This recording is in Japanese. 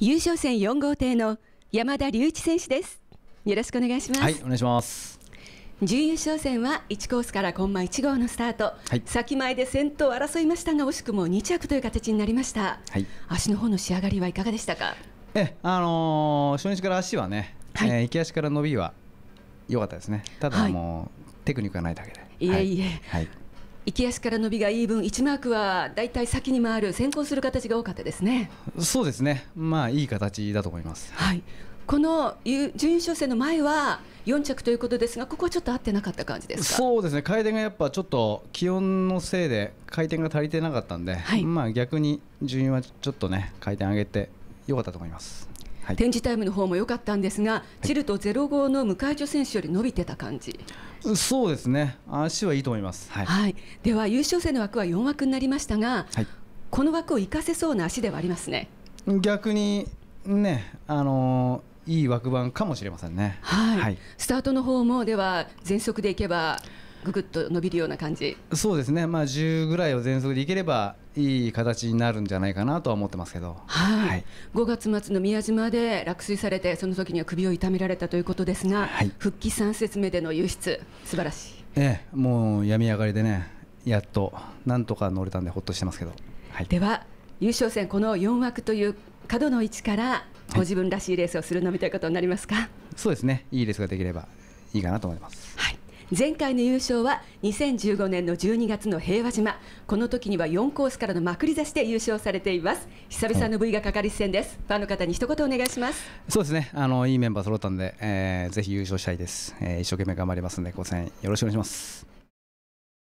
優勝戦4号艇の山田隆一選手ですよろしくお願いしますはいお願いします準優勝戦は1コースからコンマ1号のスタート、はい、先前で先頭争いましたが惜しくも2着という形になりました、はい、足の方の仕上がりはいかがでしたかえあのー、初日から足はね、はいえー、き足から伸びは良かったですねただもう、はい、テクニックがないだけでいえいえ、はい行き足から伸びがいい分、1マークはだいたい先に回る、先行する形が多かったですね。そうですね、まあいい形だと思います。はい、この準優勝戦の前は4着ということですが、ここはちょっと合ってなかった感じですそうですね、回転がやっぱちょっと気温のせいで回転が足りてなかったんで、はい、まあ逆に順位はちょっとね、回転上げてよかったと思います。はい、展示タイムの方も良かったんですが、チルト05の向井女選手より伸びてた感じ、はい、そうですね、足はいいと思います、はい、はい、では優勝戦の枠は4枠になりましたが、この枠を生かせそうな足ではありますね逆にね、あのー、いい枠番かもしれませんね、はいスタートの方もでは全速でいけば。ぐぐっと伸びるような感じそうですね、まあ、10ぐらいを全速でいければいい形になるんじゃないかなとは思ってますけど、はい、はい、5月末の宮島で落水されてその時には首を痛められたということですが、はい、復帰3節目での輸出素晴らしい、ええ、もう病み上がりでねやっとなんとか乗れたんでほっとしてますけど、はい、では優勝戦この4枠という角の位置からご自分らしいレースをするのみということになりますか、そうですねいいレースができればいいかなと思います。前回の優勝は2015年の12月の平和島この時には4コースからのまくり差しで優勝されています久々の V がかかり戦です、ファンの方に一言お願いしますそうですねあのいいメンバー揃ったんで、えー、ぜひ優勝したいです、えー、一生懸命頑張りますんでご戦よろしくお願いします